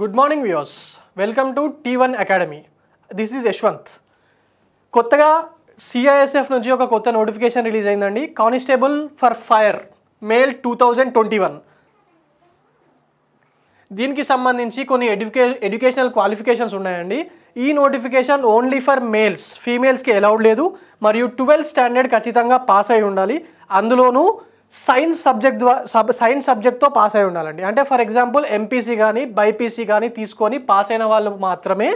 good morning views welcome to T one academy this is Yashwant కొత్తగా CISF నుంచి ఒక కొత్త నోటిఫికేషన్ రిలీజ్ అయిందండి constable for fire male two thousand twenty one దీనికి సంబంధించి కొన్ని ఎడ్యుకే ఎడ్యుకేషనల్ క్వాలిఫికేషన్స్ ఉన్నాయండి ఈ నోటిఫికేషన్ ఓన్లీ ఫర్ మేల్స్ ఫీమేల్స్కి అలౌడ్ లేదు మరియు ట్వెల్వ్ స్టాండర్డ్ ఖచ్చితంగా పాస్ అయి ఉండాలి అందులోనూ సైన్స్ సబ్జెక్ట్ ద్వారా సైన్స్ సబ్జెక్ట్తో పాస్ అయి ఉండాలండి అంటే ఫర్ ఎగ్జాంపుల్ ఎంపీసీ కానీ బైపీసీ కానీ తీసుకొని పాస్ అయిన వాళ్ళు మాత్రమే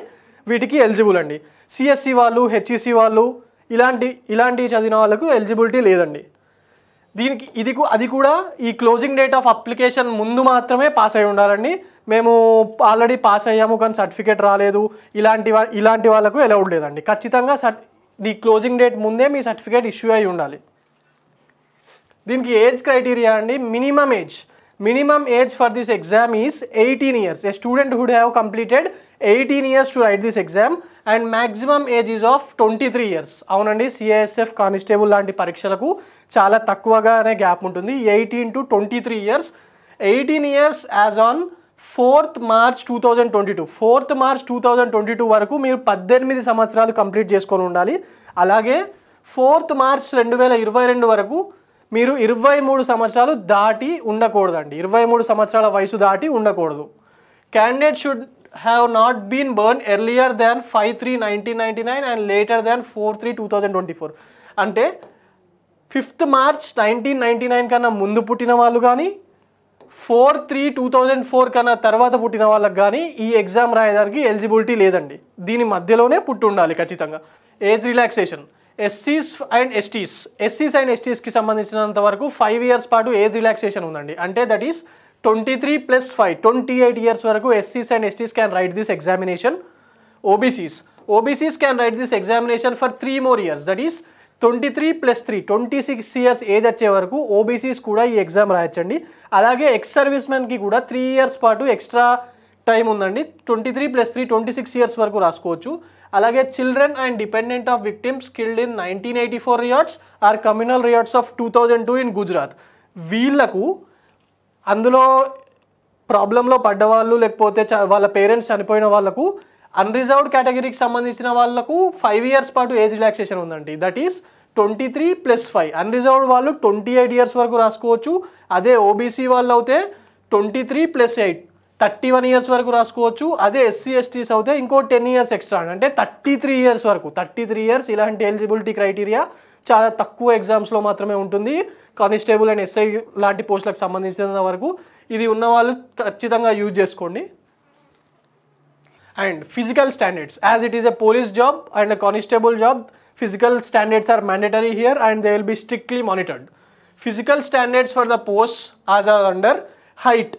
వీటికి ఎలిజిబుల్ అండి సిఎస్సి e వాళ్ళు హెచ్ఈసి e వాళ్ళు ఇలాంటి ఇలాంటివి చదివిన వాళ్ళకు ఎలిజిబిలిటీ లేదండి దీనికి ఇది అది కూడా ఈ క్లోజింగ్ డేట్ ఆఫ్ అప్లికేషన్ ముందు మాత్రమే పాస్ అయి ఉండాలండి మేము ఆల్రెడీ పాస్ అయ్యాము కానీ సర్టిఫికేట్ రాలేదు ఇలాంటి ఇలాంటి వాళ్ళకు ఎలా లేదండి ఖచ్చితంగా సర్ ది క్లోజింగ్ డేట్ ముందే మీ సర్టిఫికేట్ ఇష్యూ అయి ఉండాలి దీనికి ఏజ్ క్రైటీరియా అండి minimum age minimum age for this exam is eighteen years a student should have completed eighteen years to write this exam and maximum age is of twenty three years అవునండి CISF constable లాంటి పరీక్షలకు చాలా తక్కువగానే gap ఉంటుంది eighteen to twenty three years eighteen years as on fourth March two thousand twenty two fourth March two thousand twenty two వరకు మీరు పద్దెనిమిది సంవత్సరాలు కంప్లీట్ చేసుకొని ఉండాలి అలాగే ఫోర్త్ మార్చ్ రెండు వేల ఇరవై రెండు వరకు మీరు ఇరవై మూడు సంవత్సరాలు దాటి ఉండకూడదండి ఇరవై మూడు సంవత్సరాల వయసు దాటి ఉండకూడదు candidate should have not been born earlier than five three nineteen ninety nine and later than four three two thousand twenty four అంటే fifth March nineteen ninety nine కన్నా ముందు పుట్టిన వాళ్ళు కానీ four three two thousand four కన్నా తర్వాత పుట్టిన వాళ్ళకి కానీ ఈ ఎగ్జామ్ రాయడానికి ఎలిజిబిలిటీ లేదండి దీని మధ్యలోనే పుట్టి ఉండాలి ఖచ్చితంగా ఏజ్ రిలాక్సేషన్ ఎస్సీస్ అండ్ ఎస్టీస్ ఎస్సీస్ అండ్ ఎస్టీస్కి సంబంధించినంత వరకు ఫైవ్ ఇయర్స్ పాటు ఏజ్ రిలాక్సేషన్ ఉందండి అంటే that is twenty three plus five twenty eight years వరకు ఎస్సీస్ and ఎస్టీస్ can write this examination OBCs OBCs can write this examination for three more years that is twenty three plus three twenty six years age వచ్చే వరకు OBCs కూడా ఈ exam రాయొచ్చండి అలాగే X service మెన్కి కూడా three years పాటు extra time ఉందండి twenty three plus three twenty six years వరకు రాసుకోవచ్చు అలాగే children and dependent of victims killed in nineteen eighty four riots or communal riots of two thousand two in Gujarat వీళ్లకు అందులో ప్రాబ్లంలో పడ్డవాళ్ళు లేకపోతే వాళ్ళ పేరెంట్స్ చనిపోయిన వాళ్ళకు అన్రిజర్వ్డ్ కేటగిరీకి సంబంధించిన వాళ్ళకు ఫైవ్ ఇయర్స్ పాటు ఏజ్ రిలాక్సేషన్ ఉందండి that is twenty three plus five unreserved వాళ్ళు ట్వంటీ ఎయిట్ ఇయర్స్ వరకు రాసుకోవచ్చు అదే ఓబీసీ వాళ్ళు అయితే twenty three plus eight thirty one years వరకు రాసుకోవచ్చు అదే ఎస్సీ ఎస్టీస్ అయితే ఇంకో టెన్ ఇయర్స్ ఎక్స్ట్రా అంటే థర్టీ త్రీ ఇయర్స్ వరకు థర్టీ త్రీ ఇయర్స్ ఇలాంటి ఎలిజిబిలిటీ క్రైటీరియా చాలా తక్కువ ఎగ్జామ్స్లో మాత్రమే ఉంటుంది కానిస్టేబుల్ అండ్ ఎస్ఐ లాంటి పోస్టులకు సంబంధించిన వరకు ఇది ఉన్న వాళ్ళు ఖచ్చితంగా యూజ్ చేసుకోండి and physical standards as it is a police job and constable job physical standards are mandatory here and they will be strictly monitored physical standards for the post as are under height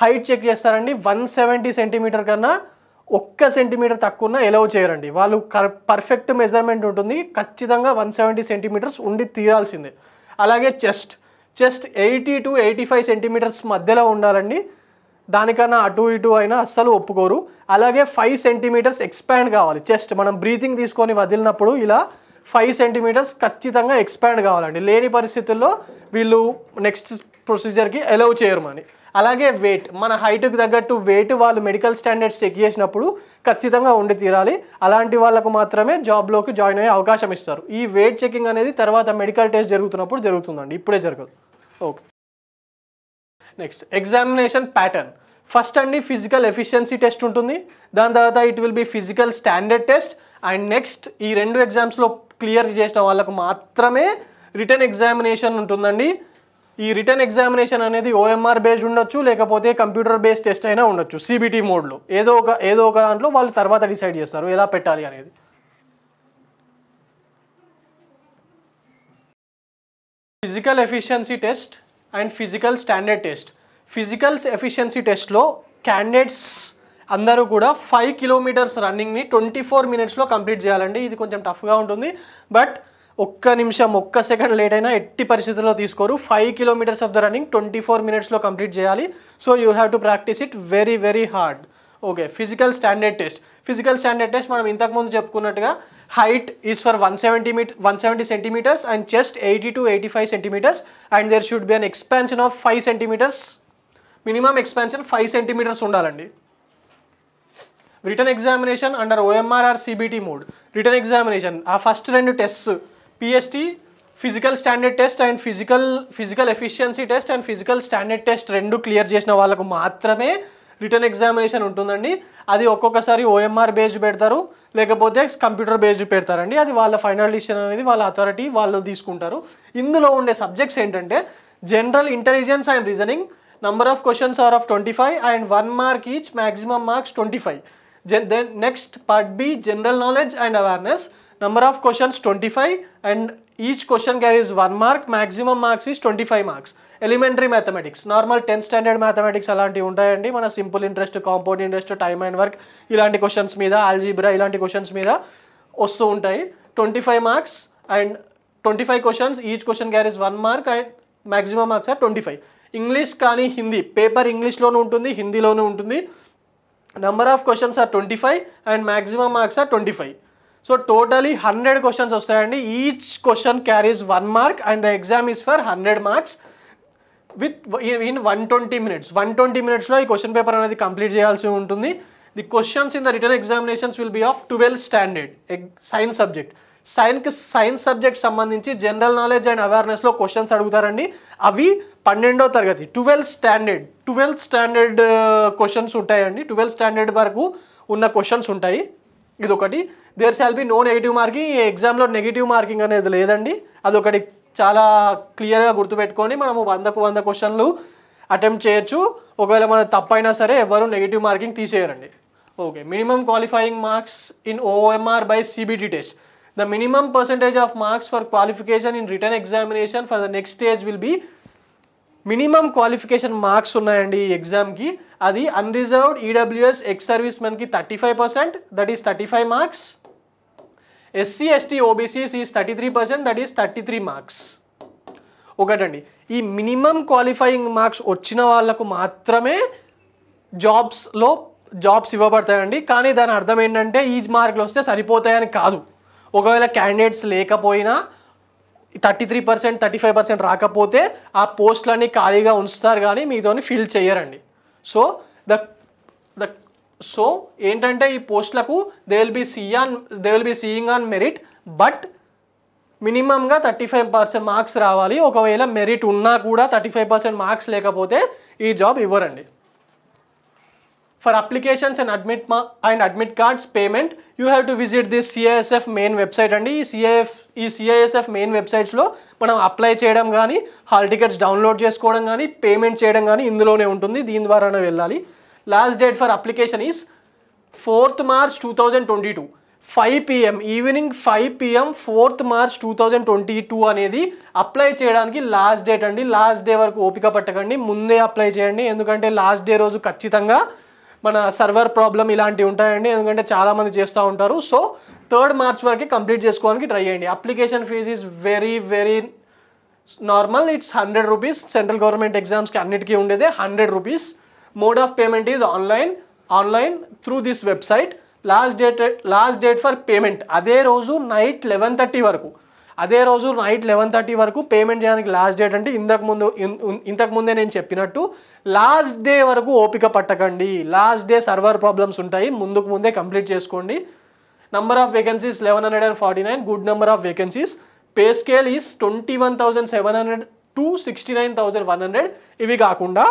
height check చేస్తారండి one seventy centimetre కన్నా ఒక్క centimetre తక్కువ ఉన్న allow చేయరండి వాళ్ళు perfect measurement ఉంటుంది ఖచ్చితంగా one seventy centimetres ఉండి తీరాల్సిందే అలాగే chest chest eighty to eighty five centimetres మధ్యలో ఉండాలండి దానికన్నా అటు ఇటు అయినా అస్సలు ఒప్పుకోరు అలాగే ఫైవ్ సెంటీమీటర్స్ ఎక్స్పాండ్ కావాలి చెస్ట్ మనం బ్రీతింగ్ తీసుకొని వదిలినప్పుడు ఇలా ఫైవ్ సెంటీమీటర్స్ ఖచ్చితంగా ఎక్స్పాండ్ కావాలండి లేని పరిస్థితుల్లో వీళ్ళు నెక్స్ట్ ప్రొసీజర్కి అలౌ చేయరు మనీ అలాగే వెయిట్ మన హైట్కి తగ్గట్టు వెయిట్ వాళ్ళు మెడికల్ స్టాండర్డ్స్ చెక్ చేసినప్పుడు ఖచ్చితంగా ఉండి తీరాలి అలాంటి వాళ్ళకు మాత్రమే జాబ్లోకి జాయిన్ అయ్యే అవకాశం ఇస్తారు ఈ వెయిట్ చెకింగ్ అనేది తర్వాత మెడికల్ టెస్ట్ జరుగుతున్నప్పుడు జరుగుతుందండి ఇప్పుడే జరగదు okay next examination pattern first అండి ఫిజికల్ ఎఫిషియన్సీ టెస్ట్ ఉంటుంది దాని తర్వాత it will be physical standard test and next ఈ రెండు ఎగ్జామ్స్లో క్లియర్ చేసిన వాళ్ళకు మాత్రమే రిటర్న్ ఎగ్జామినేషన్ ఉంటుందండి ఈ రిటర్న్ ఎగ్జామినేషన్ అనేది ఓఎంఆర్ బేస్డ్ ఉండొచ్చు లేకపోతే కంప్యూటర్ బేస్డ్ టెస్ట్ అయినా ఉండొచ్చు సిబిటీ మోడ్లో ఏదో ఒక ఏదో ఒక దాంట్లో వాళ్ళు తర్వాత డిసైడ్ చేస్తారు ఎలా పెట్టాలి అనేది physical efficiency test and physical standard test physical efficiency టెస్ట్లో క్యాండిడేట్స్ అందరూ కూడా ఫైవ్ కిలోమీటర్స్ రన్నింగ్ని ట్వంటీ ఫోర్ మినిట్స్లో కంప్లీట్ చేయాలండి ఇది కొంచెం టఫ్గా ఉంటుంది బట్ ఒక్క నిమిషం ఒక్క సెకండ్ లేట్ అయినా ఎట్టి పరిస్థితుల్లో తీసుకోరు five kilometres of the running twenty four మినిట్స్లో కంప్లీట్ చేయాలి so you have to practise it very very hard okay physical standard test physical standard test మనం ఇంతకుముందు చెప్పుకున్నట్టుగా height is for one seventy మీట్ one seventy centimetres and chest eighty to eighty five centimetres and there should be an expansion of five centimetres minimum expansion five centimetres ఉండాలండి written examination under OMR CBT mode written examination ఆ first రెండు test PST physical standard test and physical physical efficiency test and physical standard test రెండు clear చేసిన వాళ్ళకు మాత్రమే return examination ఉంటుందండి అది ఒక్కొక్కసారి ఓఎంఆర్ బేస్డ్ పెడతారు లేకపోతే కంప్యూటర్ బేస్డ్ పెడతారండి అది వాళ్ళ ఫైనల్ డిసిషన్ అనేది వాళ్ళ అథారిటీ వాళ్ళు తీసుకుంటారు ఇందులో ఉండే సబ్జెక్ట్స్ ఏంటంటే general intelligence and reasoning number of questions are of twenty five and one mark each maximum marks twenty five జన్ then next part B general knowledge and awareness number of questions 25 and each question one mark mark marks is twenty five marks elementary mathematics normal tenth standard mathematics అలాంటివి ఉంటాయండి మన simple interest compound interest time and work ఇలాంటి questions మీద algebra ఇలాంటి questions మీద వస్తూ ఉంటాయి twenty five marks and twenty five questions each question carries one mark and maximum marks are twenty five English కానీ హిందీ పేపర్ ఇంగ్లీష్లోనూ ఉంటుంది హిందీలోనూ ఉంటుంది number of questions are twenty five and maximum marks are twenty five so totally hundred questions వస్తాయండి each question carries one mark and the exam is for hundred marks within one twenty minutes one twenty మినిట్స్లో ఈ question paper అనేది complete చేయాల్సి ఉంటుంది the questions in the written examinations will be of twelve standard science subject సైన్స్కి science subject సంబంధించి general knowledge and అవేర్నెస్లో questions అడుగుతారండి అవి పన్నెండో తరగతి twelve standard twelve standard questions ఉంటాయండి ట్వెల్వ్ స్టాండర్డ్ వరకు ఉన్న క్వశ్చన్స్ ఉంటాయి ఇది ఒకటి there shall be no negative marking ఈ ఎగ్జామ్లో నెగిటివ్ మార్కింగ్ అనేది లేదండి అదొకటి చాలా క్లియర్గా గుర్తుపెట్టుకొని మనము వందకు వంద క్వశ్చన్లు అటెంప్ట్ చేయొచ్చు ఒకవేళ మనం తప్పైనా సరే ఎవరు నెగిటివ్ మార్కింగ్ తీసేయరండి okay minimum qualifying marks in OMR by CBT test the minimum percentage of marks for qualification in written examination for the next stage will be minimum qualification marks ఉన్నాయండి ఈ ఎగ్జామ్కి అది అన్రిజర్వ్డ్ ఈడబ్ల్యూఎస్ ఎక్స్ సర్వీస్ మెన్కి thirty five percent that is thirty five marks SC ST OBCs is thirty three percent that is thirty three marks ఒకటండి ఈ minimum qualifying marks వచ్చిన వాళ్ళకు మాత్రమే జాబ్స్లో జాబ్స్ ఇవ్వబడతాయండి కానీ దాని అర్థం ఏంటంటే ఈ మార్కులు వస్తే సరిపోతాయని కాదు ఒకవేళ క్యాండిడేట్స్ లేకపోయినా thirty three percent thirty five percent రాకపోతే ఆ పోస్టులన్నీ ఖాళీగా ఉంచుతారు కానీ మీతోని ఫిల్ చేయరండి సో ద ద సో ఏంటంటే ఈ పోస్టులకు they will be see on they will be seeing on merit but మినిమంగా థర్టీ ఫైవ్ పర్సెంట్ మార్క్స్ రావాలి ఒకవేళ మెరిట్ ఉన్నా కూడా థర్టీ ఫైవ్ పర్సెంట్ మార్క్స్ లేకపోతే ఈ జాబ్ ఇవ్వరండి ఫర్ అప్లికేషన్స్ అండ్ అడ్మిట్ మా and admit cards payment you have to visit this CISF main website అండి ఈ సిఐఎఫ్ ఈ సిఐఎస్ఎఫ్ మెయిన్ వెబ్సైట్స్లో మనం అప్లై చేయడం కానీ హాల్ టికెట్స్ డౌన్లోడ్ చేసుకోవడం కానీ పేమెంట్ చేయడం కానీ ఇందులోనే ఉంటుంది దీని ద్వారానే వెళ్ళాలి last date for application is fourth March two thousand twenty two five PM evening five PM fourth March two thousand twenty two అనేది అప్లై చేయడానికి లాస్ట్ డేట్ అండి లాస్ట్ డే వరకు ఓపిక పట్టకండి ముందే అప్లై చేయండి ఎందుకంటే లాస్ట్ డే రోజు ఖచ్చితంగా మన సర్వర్ ప్రాబ్లం ఇలాంటివి ఉంటాయండి ఎందుకంటే చాలామంది చేస్తూ ఉంటారు సో థర్డ్ మార్చ్ వరకు కంప్లీట్ చేసుకోవడానికి ట్రై చేయండి application fees is very very normal it's hundred rupees central government ఎగ్జామ్స్కి అన్నిటికీ ఉండేదే hundred rupees mode of payment is online online through this website last date last date for payment అదే రోజు night eleven thirty వరకు అదే రోజు night eleven thirty వరకు payment చేయడానికి లాస్ట్ డేట్ అంటే ఇంతకుముందు ముందే నేను చెప్పినట్టు లాస్ట్ డే వరకు ఓపిక పట్టకండి లాస్ట్ డే సర్వర్ ప్రాబ్లమ్స్ ఉంటాయి ముందుకు ముందే కంప్లీట్ చేసుకోండి number of vacancies eleven hundred and forty nine good number of vacancies pay scale is twenty one thousand seven hundred to sixty nine thousand one hundred ఇవి కాకుండా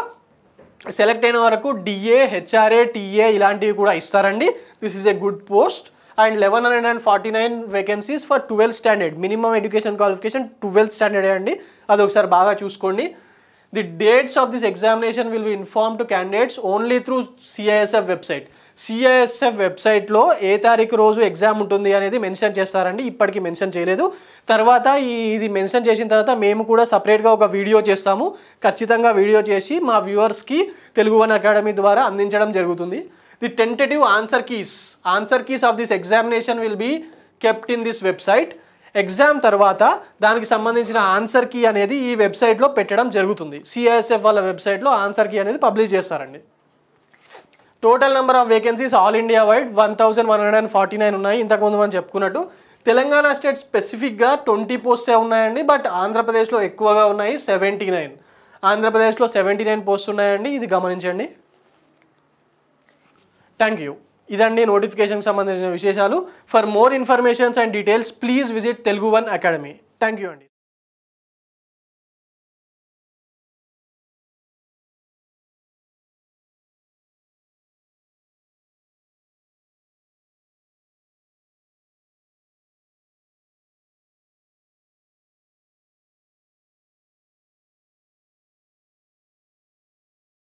select అయిన వరకు DA HRA TA ఇలాంటివి కూడా ఇస్తారండి this is a good post and and eleven hundred forty nine vacancies for twelve standard minimum education qualification 12th standard అండి అది ఒకసారి బాగా చూసుకోండి the dates of this examination will be inform to candidates only through CISF website CISF వెబ్సైట్లో ఏ తారీఖు రోజు exam ఉంటుంది అనేది మెన్షన్ చేస్తారండి ఇప్పటికీ మెన్షన్ చేయలేదు తర్వాత ఇది మెన్షన్ చేసిన తర్వాత మేము కూడా సపరేట్గా ఒక వీడియో చేస్తాము ఖచ్చితంగా వీడియో చేసి మా వ్యూవర్స్కి తెలుగు వన్ అకాడమీ ద్వారా అందించడం జరుగుతుంది the tentative answer keys answer keys of this examination will be kept in this website exam తర్వాత దానికి సంబంధించిన ఆన్సర్ కీ అనేది ఈ వెబ్సైట్లో పెట్టడం జరుగుతుంది సిఐఎస్ఎఫ్ వాళ్ళ వెబ్సైట్లో ఆన్సర్ కీ అనేది పబ్లిష్ చేస్తారండి total number of vacancies all India wide one thousand one hundred and forty nine ఉన్నాయి ఇంతకుముందు మనం చెప్పుకున్నట్టు తెలంగాణ స్టేట్ స్పెసిఫిక్గా ట్వంటీ పోస్టే ఉన్నాయండి బట్ ఆంధ్రప్రదేశ్లో ఎక్కువగా ఉన్నాయి సెవెంటీ నైన్ ఆంధ్రప్రదేశ్లో సెవెంటీ నైన్ పోస్ట్ ఉన్నాయండి ఇది గమనించండి థ్యాంక్ యూ ఇదండి నోటిఫికేషన్ సంబంధించిన విశేషాలు for more informations and details please visit Telugu one academy thank you అండి